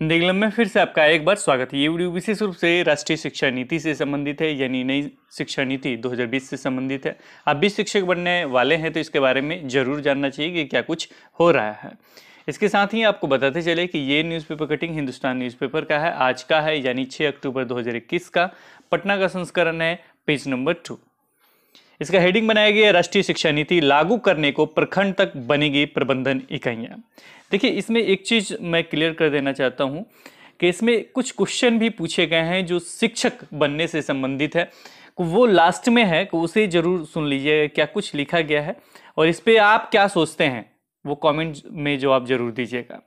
Hindi club में फिर से आपका एक बार स्वागत है ये वीडियो विशेष रूप से राष्ट्रीय शिक्षा नीति से संबंधित है यानी नई शिक्षा नीति 2020 से संबंधित है आप भी शिक्षक बनने वाले हैं तो इसके बारे में जरूर जानना चाहिए कि क्या कुछ हो रहा है इसके साथ ही आपको बताते चले कि ये न्यूज़पेपर कटिंग हिंदुस्तान न्यूज़पेपर का है आज का है यानी छः अक्टूबर दो का पटना का संस्करण है पेज नंबर टू इसका हेडिंग बनाया गया राष्ट्रीय शिक्षा नीति लागू करने को प्रखंड तक बनेगी प्रबंधन इकाइयाँ देखिए इसमें एक चीज़ मैं क्लियर कर देना चाहता हूँ कि इसमें कुछ क्वेश्चन भी पूछे गए हैं जो शिक्षक बनने से संबंधित है वो लास्ट में है तो उसे ज़रूर सुन लीजिए क्या कुछ लिखा गया है और इस पर आप क्या सोचते हैं वो कमेंट में जवाब जरूर दीजिएगा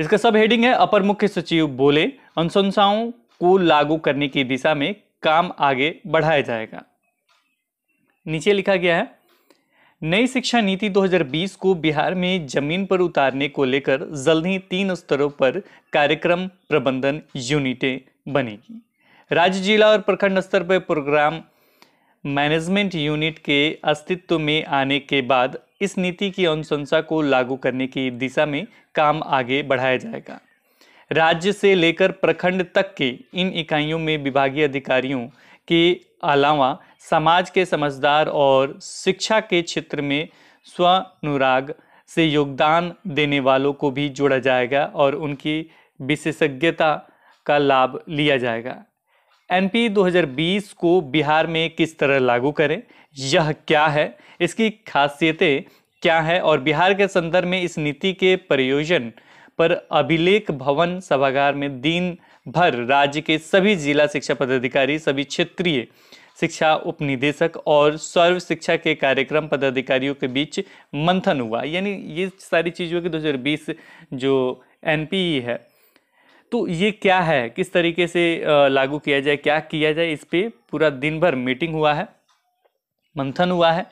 इसका सब हेडिंग है अपर मुख्य सचिव बोले अनुशंसाओं को लागू करने की दिशा में काम आगे बढ़ाया जाएगा नीचे लिखा गया है नई शिक्षा नीति 2020 को बिहार में जमीन पर उतारने को लेकर जल्द ही तीन स्तरों पर कार्यक्रम प्रबंधन यूनिटें बनेगी राज्य जिला और प्रखंड स्तर पर प्रोग्राम मैनेजमेंट यूनिट के अस्तित्व में आने के बाद इस नीति की अनुशंसा को लागू करने की दिशा में काम आगे बढ़ाया जाएगा राज्य से लेकर प्रखंड तक के इन इकाइयों में विभागीय अधिकारियों के अलावा समाज के समझदार और शिक्षा के क्षेत्र में स्व अनुराग से योगदान देने वालों को भी जोड़ा जाएगा और उनकी विशेषज्ञता का लाभ लिया जाएगा एनपी 2020 को बिहार में किस तरह लागू करें यह क्या है इसकी खासियतें क्या है और बिहार के संदर्भ में इस नीति के प्रयोजन पर अभिलेख भवन सभागार में दिन भर राज्य के सभी जिला शिक्षा पदाधिकारी सभी क्षेत्रीय शिक्षा उपनिदेशक और सर्व शिक्षा के कार्यक्रम पदाधिकारियों के बीच मंथन हुआ यानी ये सारी चीज़ हुई कि 2020 जो एन है तो ये क्या है किस तरीके से लागू किया जाए क्या किया जाए इस पर पूरा दिन भर मीटिंग हुआ है मंथन हुआ है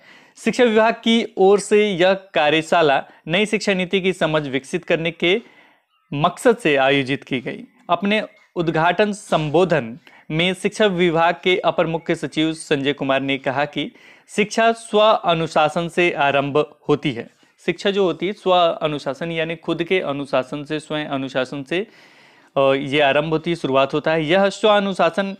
शिक्षा विभाग की ओर से यह कार्यशाला नई शिक्षा नीति की समझ विकसित करने के मकसद से आयोजित की गई अपने उद्घाटन संबोधन में शिक्षा विभाग के अपर मुख्य सचिव संजय कुमार ने कहा कि शिक्षा स्व अनुशासन से आरंभ होती है शिक्षा जो होती है स्व अनुशासन यानी खुद के अनुशासन से स्वयं अनुशासन से ये आरंभ होती है शुरुआत होता है यह स्व अनुशासन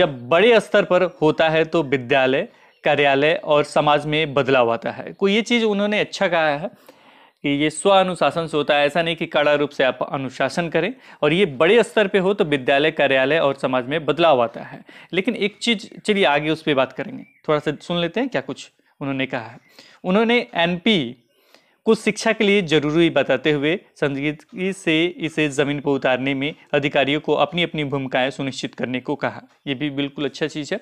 जब बड़े स्तर पर होता है तो विद्यालय कार्यालय और समाज में बदलाव आता है कोई ये चीज़ उन्होंने अच्छा कहा है कि ये स्व अनुशासन से होता है ऐसा नहीं कि कड़ा रूप से आप अनुशासन करें और ये बड़े स्तर पे हो तो विद्यालय कार्यालय और समाज में बदलाव आता है लेकिन एक चीज चलिए आगे उस पर बात करेंगे थोड़ा सा सुन लेते हैं क्या कुछ उन्होंने कहा है उन्होंने एन को शिक्षा के लिए जरूरी बताते हुए संजीदगी से इसे ज़मीन पर उतारने में अधिकारियों को अपनी अपनी भूमिकाएं सुनिश्चित करने को कहा यह भी बिल्कुल अच्छा चीज़ है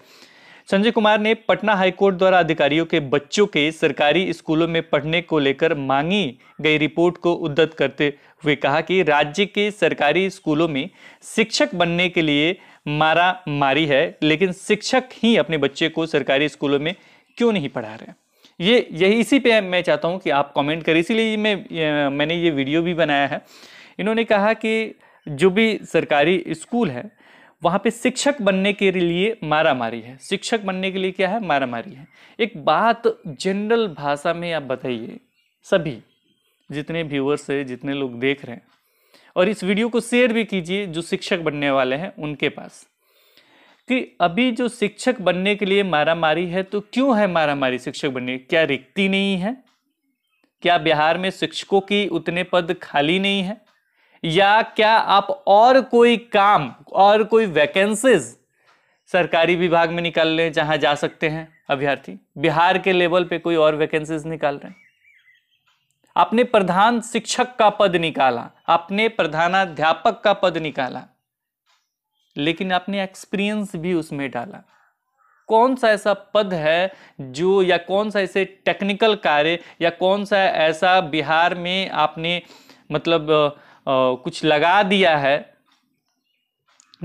संजय कुमार ने पटना हाईकोर्ट द्वारा अधिकारियों के बच्चों के सरकारी स्कूलों में पढ़ने को लेकर मांगी गई रिपोर्ट को उद्धत करते हुए कहा कि राज्य के सरकारी स्कूलों में शिक्षक बनने के लिए मारा मारी है लेकिन शिक्षक ही अपने बच्चे को सरकारी स्कूलों में क्यों नहीं पढ़ा रहे ये यही इसी पे मैं चाहता हूँ कि आप कमेंट करें इसीलिए मैं मैंने ये वीडियो भी बनाया है इन्होंने कहा कि जो भी सरकारी स्कूल है वहाँ पे शिक्षक बनने के लिए मारा मारी है शिक्षक बनने के लिए क्या है मारा मारी है एक बात जनरल भाषा में आप बताइए सभी जितने व्यूअर्स है जितने लोग देख रहे हैं और इस वीडियो को शेयर भी कीजिए जो शिक्षक बनने वाले हैं उनके पास कि अभी जो शिक्षक बनने के लिए मारा मारी है तो क्यों है मारा मारी शिक्षक बनने क्या रिक्ति नहीं है क्या बिहार में शिक्षकों की उतने पद खाली नहीं है या क्या आप और कोई काम और कोई वैकेंसीज सरकारी विभाग में निकाल लें जहां जा सकते हैं अभ्यर्थी बिहार के लेवल पे कोई और वैकेंसीज निकाल रहे हैं आपने प्रधान शिक्षक का पद निकाला आपने प्रधानाध्यापक का पद निकाला लेकिन आपने एक्सपीरियंस भी उसमें डाला कौन सा ऐसा पद है जो या कौन सा ऐसे टेक्निकल कार्य या कौन सा ऐसा बिहार में आपने मतलब कुछ लगा दिया है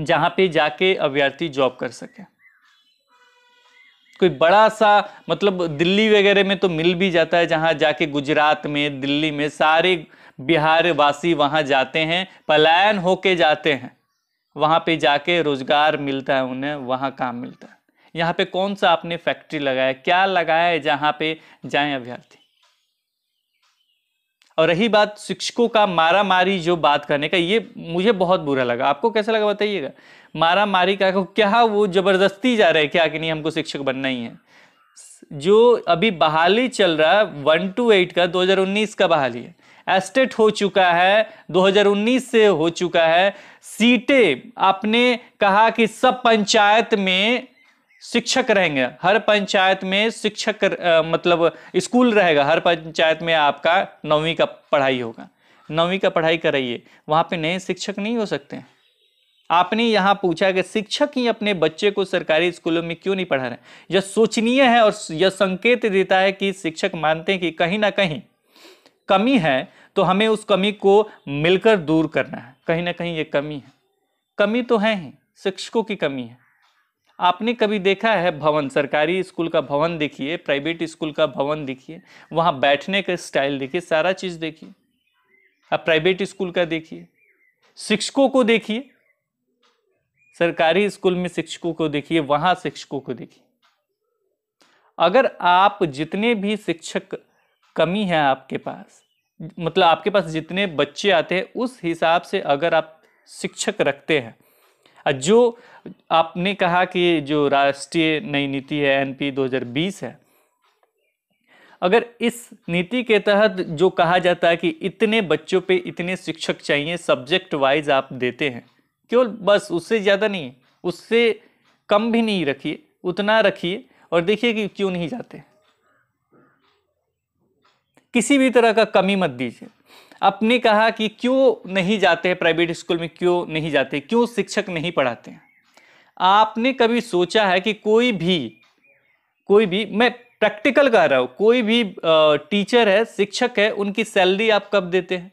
जहां पे जाके अभ्यर्थी जॉब कर सके कोई बड़ा सा मतलब दिल्ली वगैरह में तो मिल भी जाता है जहां जाके गुजरात में दिल्ली में सारे बिहार वासी वहां जाते हैं पलायन होके जाते हैं वहां पे जाके रोज़गार मिलता है उन्हें वहां काम मिलता है यहाँ पे कौन सा आपने फैक्ट्री लगाया क्या लगाया है जहाँ पे जाएं अभ्यर्थी और रही बात शिक्षकों का मारा मारी जो बात करने का ये मुझे बहुत बुरा लगा आपको कैसा लगा बताइएगा मारा मारी का क्या वो ज़बरदस्ती जा रहे हैं क्या कि नहीं हमको शिक्षक बनना ही है जो अभी बहाली चल रहा है वन टू एट का 2019 का बहाली है एस्टेट हो चुका है 2019 से हो चुका है सीटें आपने कहा कि सब पंचायत में शिक्षक रहेंगे हर पंचायत में शिक्षक मतलब स्कूल रहेगा हर पंचायत में आपका नौवीं का पढ़ाई होगा नौवीं का पढ़ाई कराइए वहाँ पे नए शिक्षक नहीं हो सकते आपने यहाँ पूछा कि शिक्षक ही अपने बच्चे को सरकारी स्कूलों में क्यों नहीं पढ़ा रहे यह सोचनीय है और यह संकेत देता है कि शिक्षक मानते हैं कि कहीं ना कहीं कमी है तो हमें उस कमी को मिलकर दूर करना है कहीं ना कहीं ये कमी है कमी तो है ही शिक्षकों की कमी है आपने कभी देखा है भवन सरकारी स्कूल का भवन देखिए प्राइवेट स्कूल का भवन देखिए वहाँ बैठने का स्टाइल देखिए सारा चीज़ देखिए आप प्राइवेट स्कूल का देखिए शिक्षकों को देखिए सरकारी स्कूल में शिक्षकों को देखिए वहाँ शिक्षकों को देखिए अगर आप जितने भी शिक्षक कमी है आपके पास मतलब आपके पास जितने बच्चे आते हैं उस हिसाब से अगर आप शिक्षक रखते हैं जो आपने कहा कि जो राष्ट्रीय नई नीति है एनपी 2020 है अगर इस नीति के तहत जो कहा जाता है कि इतने बच्चों पे इतने शिक्षक चाहिए सब्जेक्ट वाइज आप देते हैं केवल बस उससे ज़्यादा नहीं उससे कम भी नहीं रखिए उतना रखिए और देखिए कि क्यों नहीं जाते किसी भी तरह का कमी मत दीजिए आपने कहा कि क्यों नहीं जाते हैं प्राइवेट स्कूल में क्यों नहीं जाते क्यों शिक्षक नहीं पढ़ाते हैं आपने कभी सोचा है कि कोई भी कोई भी मैं प्रैक्टिकल कह रहा हूँ कोई भी टीचर है शिक्षक है उनकी सैलरी आप कब देते हैं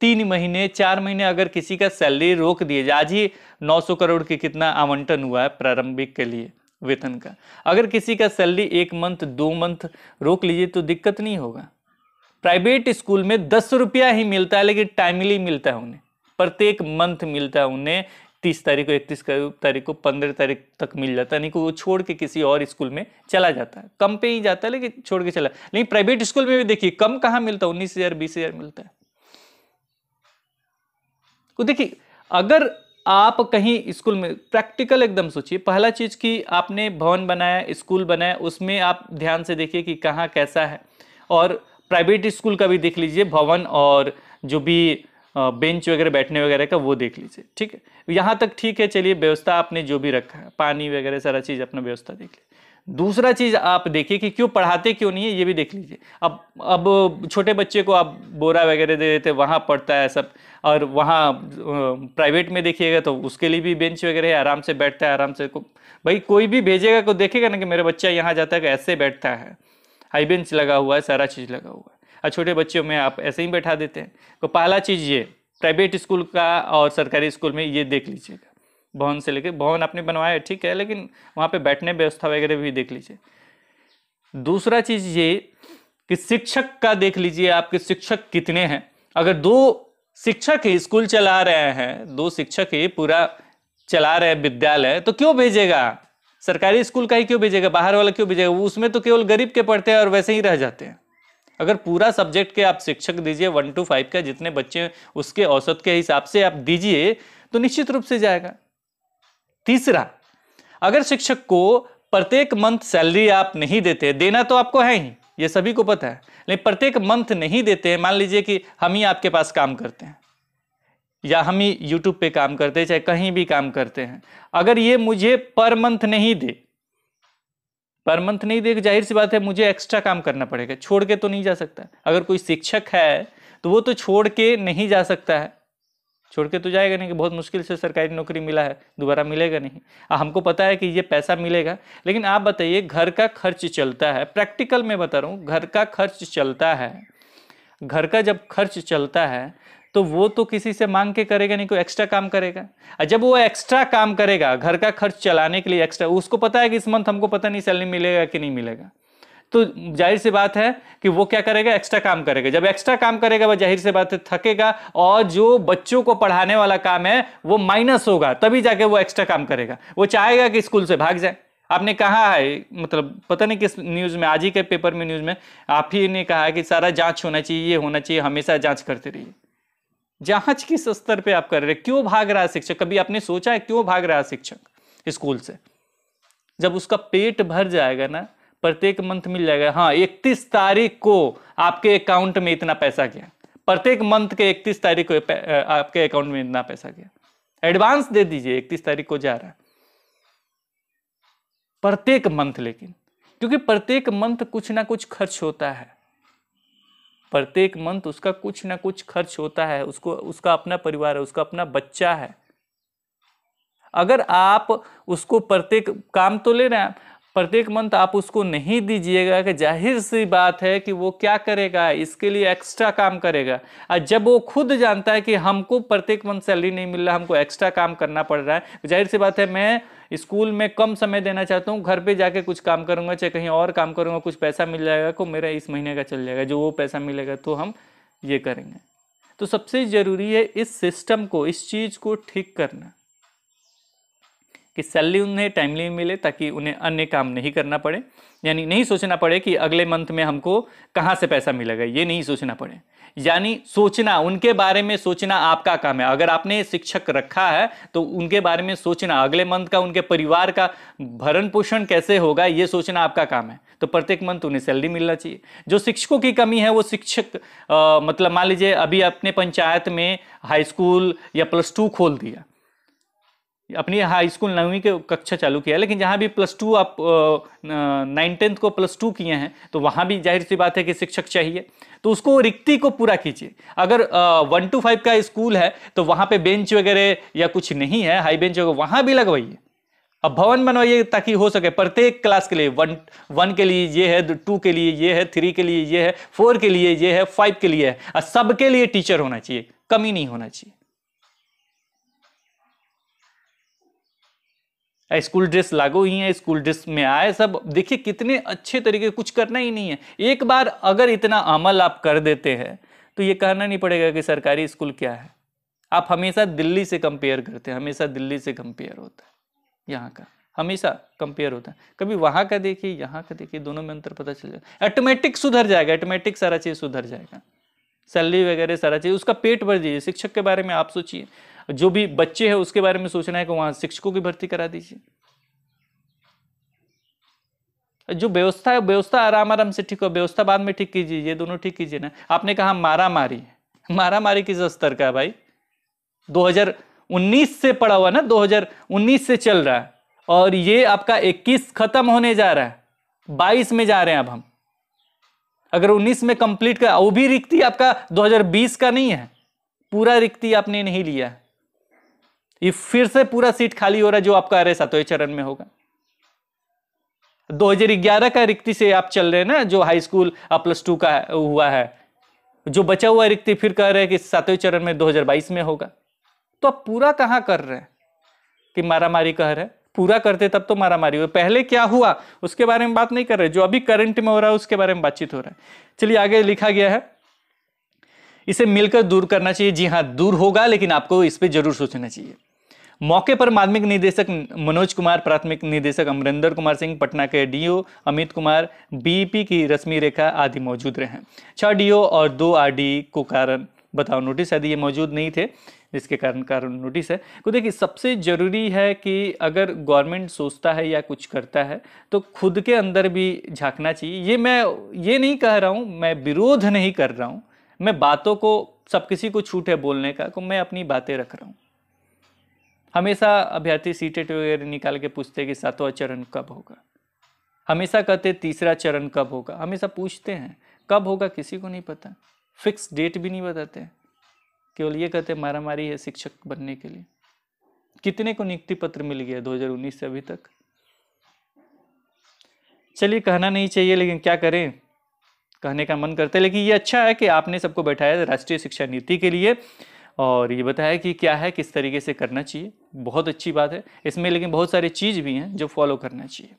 तीन महीने चार महीने अगर किसी का सैलरी रोक दिए जाए आज ही 900 करोड़ के कितना आवंटन हुआ है प्रारंभिक के लिए वेतन का अगर किसी का सैलरी एक मंथ दो मंथ रोक लीजिए तो दिक्कत नहीं होगा प्राइवेट स्कूल में दस रुपया ही मिलता है लेकिन टाइमली मिलता है उन्हें प्रत्येक मंथ मिलता है उन्हें तीस तारीख को इकतीस तारीख को पंद्रह तारीख तक मिल जाता है नहीं कि तो वो छोड़ के किसी और स्कूल में चला जाता है कम पे ही जाता है लेकिन छोड़ के चला लेकिन प्राइवेट स्कूल में भी देखिए कम कहाँ मिलता है उन्नीस हज़ार बीस हज़ार मिलता है तो देखिए अगर आप कहीं स्कूल में प्रैक्टिकल एकदम सोचिए पहला चीज़ कि आपने भवन बनाया स्कूल बनाया उसमें आप ध्यान से देखिए कि कहाँ कैसा है और प्राइवेट स्कूल का भी देख लीजिए भवन और जो भी बेंच वगैरह बैठने वगैरह का वो देख लीजिए ठीक है यहाँ तक ठीक है चलिए व्यवस्था आपने जो भी रखा है पानी वगैरह सारा चीज़ अपना व्यवस्था देख लीजिए दूसरा चीज़ आप देखिए कि क्यों पढ़ाते क्यों नहीं है ये भी देख लीजिए अब अब छोटे बच्चे को आप बोरा वगैरह दे देते वहाँ पढ़ता है सब और वहाँ प्राइवेट में देखिएगा तो उसके लिए भी बेंच वगैरह है आराम से बैठता है आराम से को, भाई कोई भी भेजेगा को तो देखेगा ना कि मेरा बच्चा यहाँ जाता है कि ऐसे बैठता है हाई बेंच लगा हुआ है सारा चीज़ लगा हुआ है और छोटे बच्चों में आप ऐसे ही बैठा देते हैं तो पहला चीज़ ये प्राइवेट स्कूल का और सरकारी स्कूल में ये देख लीजिएगा भवन से लेके भवन आपने बनवाया ठीक है लेकिन वहाँ पे बैठने व्यवस्था वगैरह भी देख लीजिए दूसरा चीज़ ये कि शिक्षक का देख लीजिए आपके शिक्षक कितने हैं अगर दो शिक्षक ही स्कूल चला रहे हैं दो शिक्षक ही पूरा चला रहे विद्यालय तो क्यों भेजेगा सरकारी स्कूल का ही क्यों भेजेगा बाहर वाला क्यों भेजेगा उसमें तो केवल गरीब के पढ़ते हैं और वैसे ही रह जाते हैं अगर पूरा सब्जेक्ट के आप शिक्षक दीजिए वन टू फाइव का जितने बच्चे उसके औसत के हिसाब से आप दीजिए तो निश्चित रूप से जाएगा तीसरा अगर शिक्षक को प्रत्येक मंथ सैलरी आप नहीं देते देना तो आपको है ही ये सभी को पता है लेकिन प्रत्येक मंथ नहीं देते मान लीजिए कि हम ही आपके पास काम करते हैं या हम ही यूट्यूब पे काम करते हैं चाहे कहीं भी काम करते हैं अगर ये मुझे पर मंथ नहीं दे पर मंथ नहीं दे जाहिर सी बात है मुझे एक्स्ट्रा काम करना पड़ेगा छोड़ के तो नहीं जा सकता अगर कोई शिक्षक है तो वो तो छोड़ के नहीं जा सकता है छोड़ के तो जाएगा नहीं कि बहुत मुश्किल से सरकारी नौकरी मिला है दोबारा मिलेगा नहीं हमको पता है कि ये पैसा मिलेगा लेकिन आप बताइए घर का खर्च चलता है प्रैक्टिकल में बता रहा हूँ घर का खर्च चलता है घर का जब खर्च चलता है तो वो तो किसी से मांग के करेगा नहीं कोई एक्स्ट्रा काम करेगा और जब वो एक्स्ट्रा काम करेगा घर का खर्च चलाने के लिए एक्स्ट्रा उसको पता है कि इस मंथ हमको पता नहीं सैलरी मिलेगा कि नहीं मिलेगा तो जाहिर सी बात है कि वो क्या करेगा एक्स्ट्रा काम करेगा जब एक्स्ट्रा काम करेगा वह जाहिर सी बात है थकेगा और जो बच्चों को पढ़ाने वाला काम है वो माइनस होगा तभी जाके वो एक्स्ट्रा काम करेगा वो चाहेगा कि स्कूल से भाग जाए आपने कहा है मतलब पता नहीं किस न्यूज़ में आज ही के पेपर में न्यूज़ में आप ही ने कहा है कि सारा जांच होना चाहिए ये होना चाहिए हमेशा जांच करते रहिए जांच किस स्तर पे आप कर रहे क्यों भाग रहा है शिक्षक कभी आपने सोचा है क्यों भाग रहा है शिक्षक स्कूल से जब उसका पेट भर जाएगा ना प्रत्येक मंथ मिल जाएगा हाँ इकतीस तारीख को आपके अकाउंट में इतना पैसा गया प्रत्येक मंथ के इकतीस तारीख को आपके अकाउंट में इतना पैसा गया एडवांस दे दीजिए इकतीस तारीख को जा रहा है प्रत्येक मंथ लेकिन क्योंकि प्रत्येक मंथ कुछ ना कुछ खर्च होता है प्रत्येक मंथ उसका कुछ ना कुछ खर्च होता है उसको उसका अपना परिवार है उसका अपना बच्चा है अगर आप उसको प्रत्येक काम तो ले रहे हैं प्रत्येक मंथ आप उसको नहीं दीजिएगा कि जाहिर सी बात है कि वो क्या करेगा इसके लिए एक्स्ट्रा काम करेगा और जब वो खुद जानता है कि हमको प्रत्येक मंथ सैलरी नहीं मिल रहा हमको एक्स्ट्रा काम करना पड़ रहा है जाहिर सी बात है मैं स्कूल में कम समय देना चाहता हूँ घर पे जाके कुछ काम करूँगा चाहे कहीं और काम करूँगा कुछ पैसा मिल जाएगा तो मेरा इस महीने का चल जाएगा जो वो पैसा मिलेगा तो हम ये करेंगे तो सबसे ज़रूरी है इस सिस्टम को इस चीज़ को ठीक करना कि सैलरी उन्हें टाइमली मिले ताकि उन्हें अन्य काम नहीं करना पड़े यानी नहीं सोचना पड़े कि अगले मंथ में हमको कहाँ से पैसा मिलेगा ये नहीं सोचना पड़े यानी सोचना उनके बारे में सोचना आपका काम है अगर आपने शिक्षक रखा है तो उनके बारे में सोचना अगले मंथ का उनके परिवार का भरण पोषण कैसे होगा ये सोचना आपका काम है तो प्रत्येक मंथ उन्हें सैलरी मिलना चाहिए जो शिक्षकों की कमी है वो शिक्षक मतलब मान लीजिए अभी अपने पंचायत में हाई स्कूल या प्लस टू खोल दिया अपनी हाई स्कूल नवीं के कक्षा चालू किया लेकिन जहाँ भी प्लस टू आप नाइन टेंथ को प्लस टू किए हैं तो वहाँ भी जाहिर सी बात है कि शिक्षक चाहिए तो उसको रिक्ति को पूरा कीजिए अगर वन टू फाइव का स्कूल है तो वहाँ पे बेंच वगैरह या कुछ नहीं है हाई बेंच वगैरह वहाँ भी लगवाइए अब भवन बनवाइए ताकि हो सके प्रत्येक क्लास के लिए वन वन के लिए ये है टू के लिए ये है थ्री के लिए ये है फोर के लिए ये है फाइव के लिए है सबके लिए टीचर होना चाहिए कमी नहीं होना चाहिए स्कूल ड्रेस लागू ही है स्कूल ड्रेस में आए सब देखिए कितने अच्छे तरीके कुछ करना ही नहीं है एक बार अगर इतना अमल आप कर देते हैं तो ये कहना नहीं पड़ेगा कि सरकारी स्कूल क्या है आप हमेशा दिल्ली से कंपेयर करते हैं हमेशा दिल्ली से कंपेयर होता है यहाँ का हमेशा कंपेयर होता है कभी वहाँ का देखिए यहाँ का देखिए दोनों में अंतर पता चल जाएगा ऑटोमेटिक सुधर जाएगा ऑटोमेटिक सारा चीज़ सुधर जाएगा सैलरी वगैरह सारा चीज़ उसका पेट भर दीजिए शिक्षक के बारे में आप सोचिए जो भी बच्चे हैं उसके बारे में सोचना है कि वहां शिक्षकों की भर्ती करा दीजिए जो व्यवस्था है व्यवस्था आराम आराम से ठीक हो व्यवस्था बाद में ठीक कीजिए ये दोनों ठीक कीजिए ना आपने कहा मारा मारी मारा मारी किस स्तर का है भाई 2019 से पड़ा हुआ ना 2019 से चल रहा है और ये आपका 21 खत्म होने जा रहा है 22 में जा रहे हैं अब हम अगर 19 में कंप्लीट कर वो भी रिक्ति आपका 2020 का नहीं है पूरा रिक्ति आपने नहीं लिया है ये फिर से पूरा सीट खाली हो रहा है जो आपका अरे सातवें चरण में होगा 2011 का रिक्ति से आप चल रहे हैं ना जो हाई स्कूल प्लस टू का हुआ है जो बचा हुआ रिक्ति फिर कह रहे हैं कि सातवें चरण में 2022 में होगा तो आप पूरा कहाँ कर रहे हैं कि मारामारी कह रहे हैं पूरा करते तब तो मारामारी हुई पहले क्या हुआ उसके बारे में बात नहीं कर रहे जो अभी करंट में हो रहा है उसके बारे में बातचीत हो रहा है चलिए आगे लिखा गया है इसे मिलकर दूर करना चाहिए जी हाँ दूर होगा लेकिन आपको इस पर जरूर सोचना चाहिए मौके पर माध्यमिक निदेशक मनोज कुमार प्राथमिक निदेशक अमरिंदर कुमार सिंह पटना के DO Amit Kumar BP e की रश्मि रेखा आदि मौजूद रहे छह डीओ और दो आरडी को कारण बताओ नोटिस यदि ये मौजूद नहीं थे जिसके कारण कारण नोटिस है तो देखिए सबसे ज़रूरी है कि अगर गवर्नमेंट सोचता है या कुछ करता है तो खुद के अंदर भी झांकना चाहिए ये मैं ये नहीं कह रहा हूँ मैं विरोध नहीं कर रहा हूँ मैं बातों को सब किसी को छूट है बोलने का को तो मैं अपनी बातें रख रहा हूँ हमेशा अभ्यर्थी सीटेट वगैरह तो निकाल के पूछते हैं कि सातवां चरण कब होगा हमेशा कहते तीसरा चरण कब होगा हमेशा पूछते हैं कब होगा किसी को नहीं पता फिक्स डेट भी नहीं बताते केवल ये कहते मारामारी है शिक्षक बनने के लिए कितने को नियुक्ति पत्र मिल गया 2019 से अभी तक चलिए कहना नहीं चाहिए लेकिन क्या करें कहने का मन करता है लेकिन ये अच्छा है कि आपने सबको बैठाया राष्ट्रीय शिक्षा नीति के लिए और ये बताया कि क्या है किस तरीके से करना चाहिए बहुत अच्छी बात है इसमें लेकिन बहुत सारी चीज़ भी हैं जो फॉलो करना चाहिए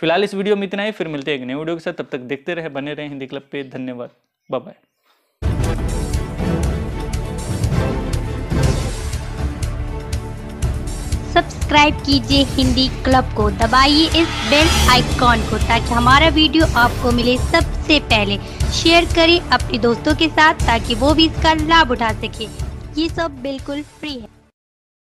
फिलहाल इस वीडियो में इतना ही फिर मिलते हैं एक नए वीडियो के साथ तब तक देखते रहे बने रहे हिंदी क्लब पे धन्यवाद बाय सब्सक्राइब कीजिए हिंदी क्लब को दबाइए इस बेल आइकॉन को ताकि हमारा वीडियो आपको मिले सबसे पहले शेयर करें अपने दोस्तों के साथ ताकि वो भी इसका लाभ उठा सके ये सब बिल्कुल फ्री है